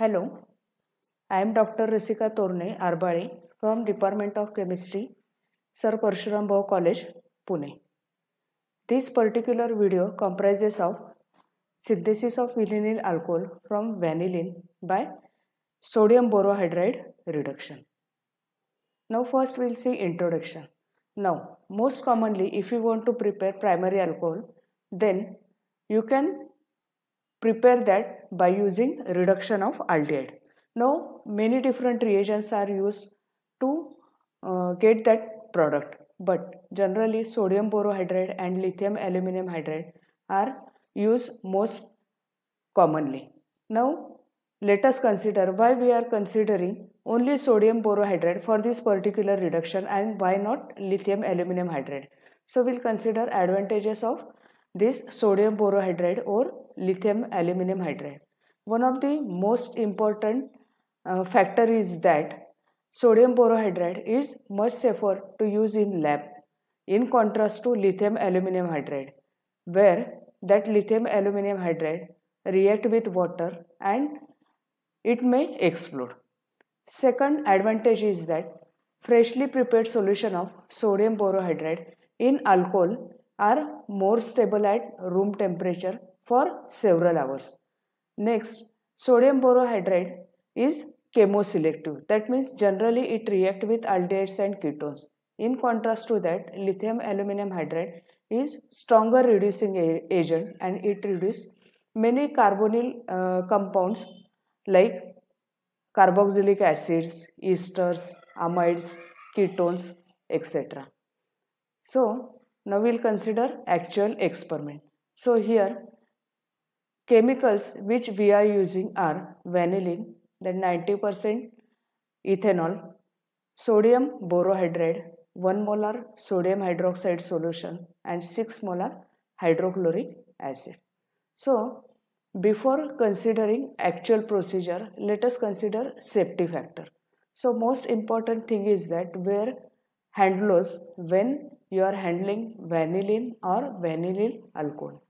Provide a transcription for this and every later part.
Hello, I am Dr. Risika Torne Arbare from Department of Chemistry, Sir Parshuram Bhau College, Pune. This particular video comprises of synthesis of vinyl alcohol from vanillin by sodium borohydride reduction. Now first we'll see introduction. Now most commonly if you want to prepare primary alcohol then you can prepare that by using reduction of aldehyde. Now many different reagents are used to uh, get that product but generally sodium borohydride and lithium aluminum hydride are used most commonly. Now let us consider why we are considering only sodium borohydride for this particular reduction and why not lithium aluminum hydride. So we'll consider advantages of this sodium borohydride or lithium aluminum hydride. One of the most important uh, factor is that sodium borohydride is much safer to use in lab in contrast to lithium aluminum hydride where that lithium aluminum hydride react with water and it may explode. Second advantage is that freshly prepared solution of sodium borohydride in alcohol are more stable at room temperature for several hours. Next, sodium borohydride is chemoselective. That means generally it reacts with aldehydes and ketones. In contrast to that, lithium aluminum hydride is stronger reducing agent and it reduces many carbonyl uh, compounds like carboxylic acids, esters, amides, ketones, etc. So, now we'll consider actual experiment. So here chemicals which we are using are vanillin then 90% ethanol, sodium borohydride, 1 molar sodium hydroxide solution and 6 molar hydrochloric acid. So before considering actual procedure, let us consider safety factor. So most important thing is that where handlers when you are handling vanillin or vanillin alcohol.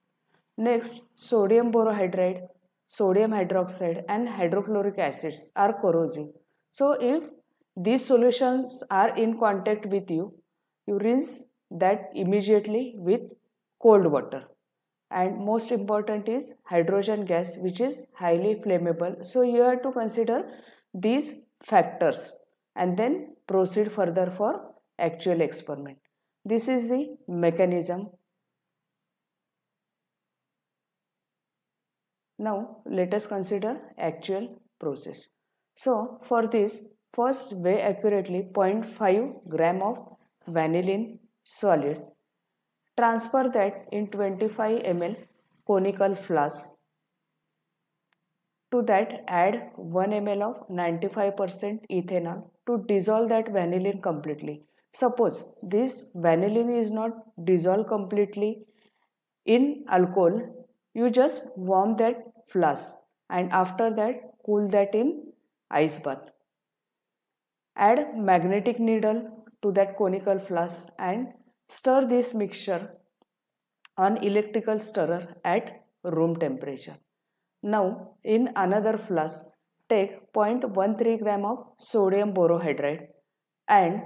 Next, sodium borohydride, sodium hydroxide and hydrochloric acids are corrosive. So if these solutions are in contact with you, you rinse that immediately with cold water. And most important is hydrogen gas which is highly flammable. So you have to consider these factors and then proceed further for actual experiment. This is the mechanism. Now let us consider actual process. So for this first weigh accurately 0.5 gram of vanillin solid. Transfer that in 25 ml conical flask. To that add 1 ml of 95% ethanol to dissolve that vanillin completely. Suppose this vanillin is not dissolved completely in alcohol, you just warm that flask and after that cool that in ice bath. Add magnetic needle to that conical flask and stir this mixture on electrical stirrer at room temperature. Now in another flask take 0.13 gram of sodium borohydride and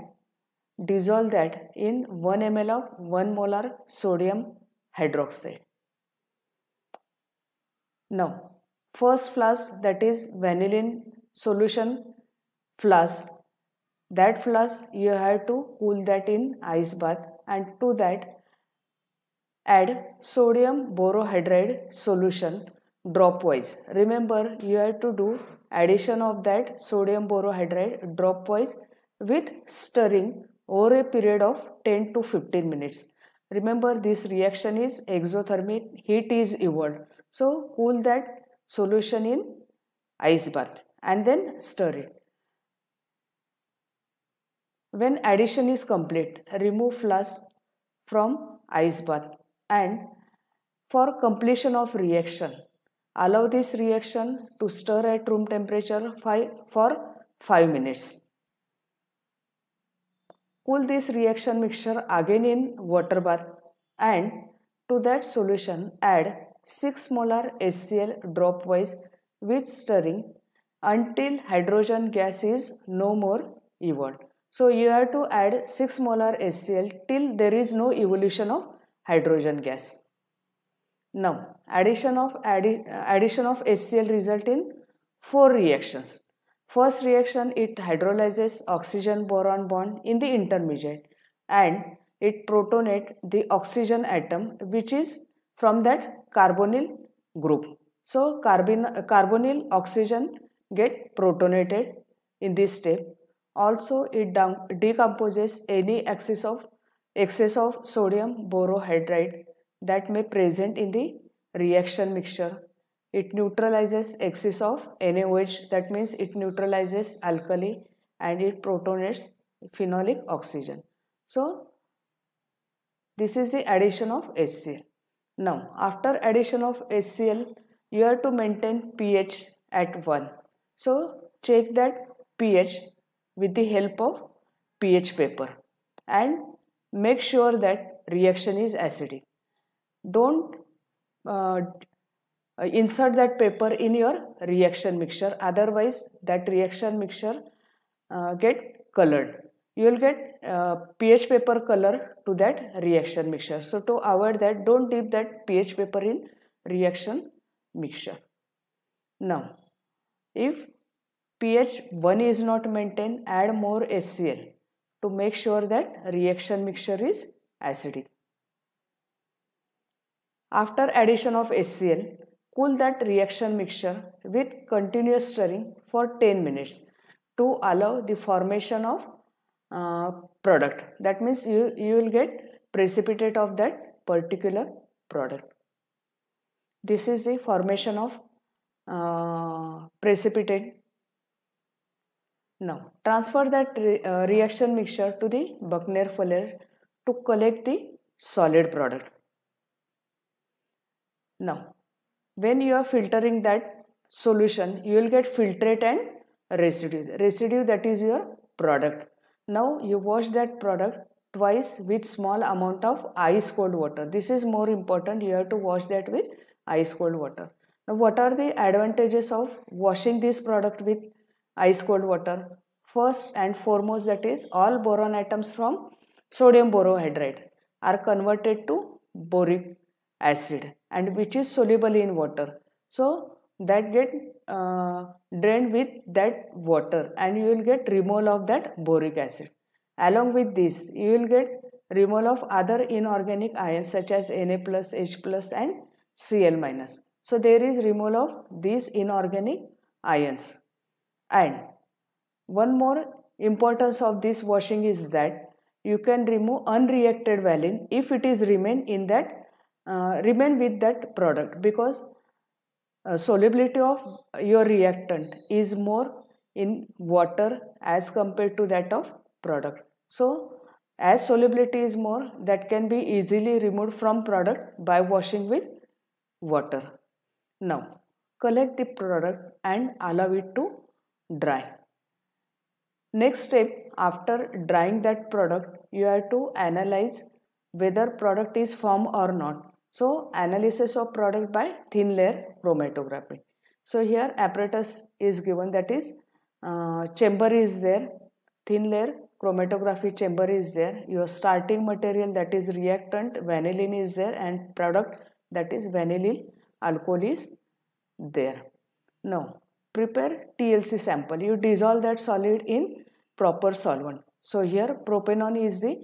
dissolve that in 1 ml of 1 molar sodium hydroxide. Now, first flush that is vanillin solution Flush That flush. you have to cool that in ice bath and to that add sodium borohydride solution drop wise. Remember you have to do addition of that sodium borohydride drop wise with stirring over a period of 10 to 15 minutes. Remember this reaction is exothermic, heat is evolved. So cool that solution in ice bath and then stir it. When addition is complete, remove flask from ice bath and for completion of reaction, allow this reaction to stir at room temperature for 5 minutes. Pull this reaction mixture again in water bar and to that solution add 6 molar HCl drop wise with stirring until hydrogen gas is no more evolved. So you have to add 6 molar HCl till there is no evolution of hydrogen gas. Now addition of addi addition of HCl result in 4 reactions. First reaction it hydrolyzes oxygen boron bond in the intermediate and it protonate the oxygen atom which is from that carbonyl group. So carbon, carbonyl oxygen get protonated in this step. Also it decomposes any excess of excess of sodium borohydride that may present in the reaction mixture it neutralizes excess of NaOH that means it neutralizes alkali and it protonates phenolic oxygen. So this is the addition of HCl. Now after addition of HCl you have to maintain pH at 1. So check that pH with the help of pH paper and make sure that reaction is acidic. Don't uh, uh, insert that paper in your reaction mixture otherwise that reaction mixture uh, get colored you will get uh, pH paper color to that reaction mixture so to avoid that don't dip that pH paper in reaction mixture now if pH 1 is not maintained add more HCl to make sure that reaction mixture is acidic after addition of HCl Cool that reaction mixture with continuous stirring for 10 minutes to allow the formation of uh, product. That means you, you will get precipitate of that particular product. This is the formation of uh, precipitate. Now transfer that re uh, reaction mixture to the Buckner fuller to collect the solid product. Now when you are filtering that solution you will get filtrate and residue residue that is your product now you wash that product twice with small amount of ice cold water this is more important you have to wash that with ice cold water now what are the advantages of washing this product with ice cold water first and foremost that is all boron atoms from sodium borohydride are converted to boric acid and which is soluble in water. So that get uh, drained with that water and you will get removal of that boric acid. Along with this, you will get removal of other inorganic ions such as Na+, plus, H+, plus and Cl-. minus. So there is removal of these inorganic ions. And one more importance of this washing is that you can remove unreacted valine if it is remain in that uh, remain with that product because uh, solubility of your reactant is more in water as compared to that of product. So as solubility is more that can be easily removed from product by washing with water. Now collect the product and allow it to dry. Next step after drying that product you have to analyze whether product is firm or not so analysis of product by thin layer chromatography. So here apparatus is given that is uh, chamber is there, thin layer chromatography chamber is there, your starting material that is reactant vanillin is there and product that is vanillin alcohol is there. Now prepare TLC sample, you dissolve that solid in proper solvent. So here propanone is the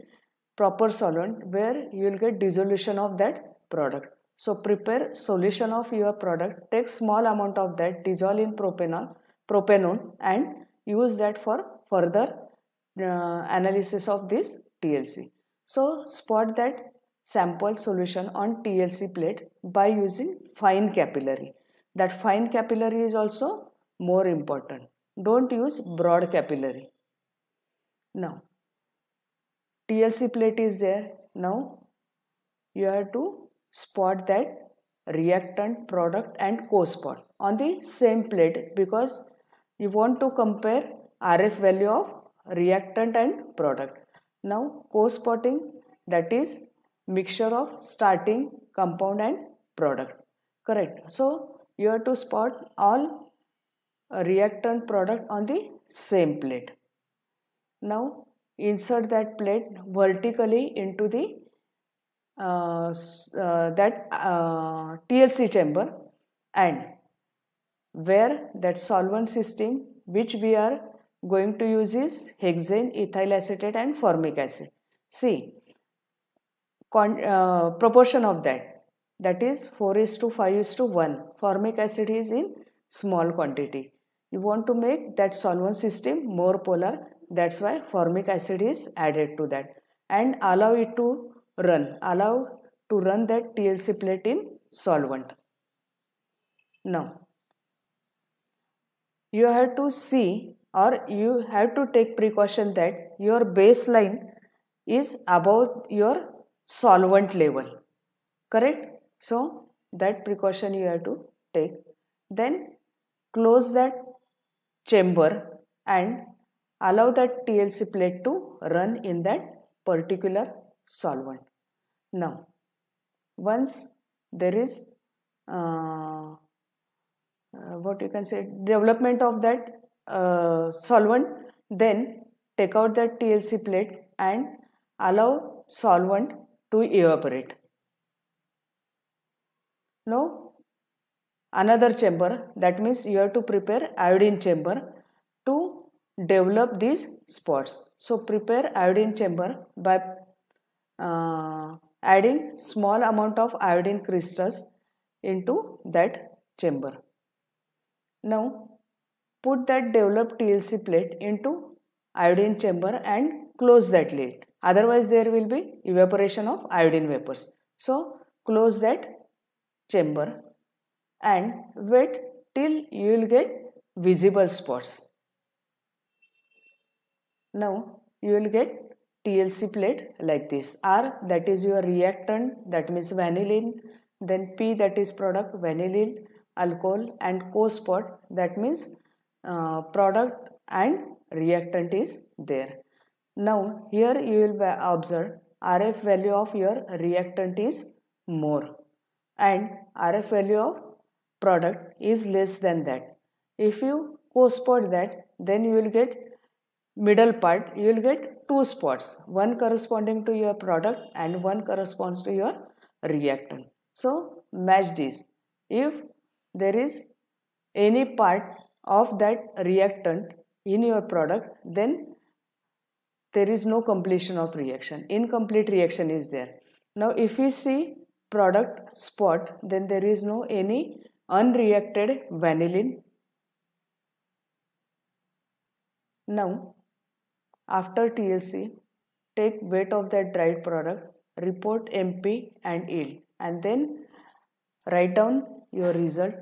proper solvent where you will get dissolution of that product. So prepare solution of your product, take small amount of that, dissolve in propanol, propanone and use that for further uh, analysis of this TLC. So spot that sample solution on TLC plate by using fine capillary. That fine capillary is also more important. Don't use broad capillary. Now, TLC plate is there. Now, you have to spot that reactant product and co-spot on the same plate because you want to compare RF value of reactant and product. Now co-spotting that is mixture of starting compound and product correct. So you have to spot all reactant product on the same plate. Now insert that plate vertically into the uh, uh, that uh, TLC chamber and where that solvent system which we are going to use is hexane, ethyl acetate and formic acid. See, con, uh, proportion of that, that is 4 is to 5 is to 1. Formic acid is in small quantity. You want to make that solvent system more polar, that's why formic acid is added to that and allow it to run, allow to run that TLC plate in solvent. Now, you have to see or you have to take precaution that your baseline is above your solvent level. Correct? So, that precaution you have to take. Then, close that chamber and allow that TLC plate to run in that particular solvent. Now, once there is uh, uh, what you can say development of that uh, solvent, then take out that TLC plate and allow solvent to evaporate. Now, another chamber that means you have to prepare iodine chamber to develop these spots. So, prepare iodine chamber by uh, adding small amount of iodine crystals into that chamber. Now put that developed TLC plate into iodine chamber and close that lid. Otherwise there will be evaporation of iodine vapors. So close that chamber and wait till you will get visible spots. Now you will get TLC plate like this. R that is your reactant that means vanillin. Then P that is product vanillin alcohol and co-spot that means uh, product and reactant is there. Now here you will observe RF value of your reactant is more and RF value of product is less than that. If you co-spot that then you will get middle part you will get two spots, one corresponding to your product and one corresponds to your reactant. So match these. If there is any part of that reactant in your product, then there is no completion of reaction. Incomplete reaction is there. Now if we see product spot, then there is no any unreacted vanillin. Now after TLC, take weight of that dried product, report MP and yield and then write down your result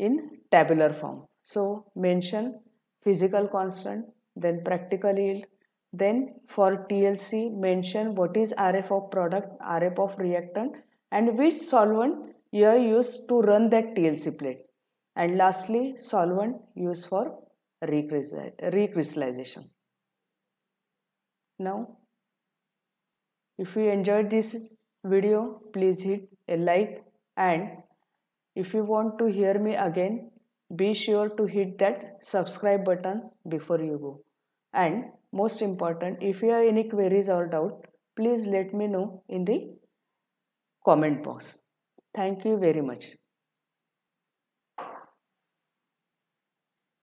in tabular form. So mention physical constant, then practical yield, then for TLC mention what is RF of product, RF of reactant and which solvent you are used to run that TLC plate and lastly solvent used for recrystallization now if you enjoyed this video please hit a like and if you want to hear me again be sure to hit that subscribe button before you go and most important if you have any queries or doubt please let me know in the comment box thank you very much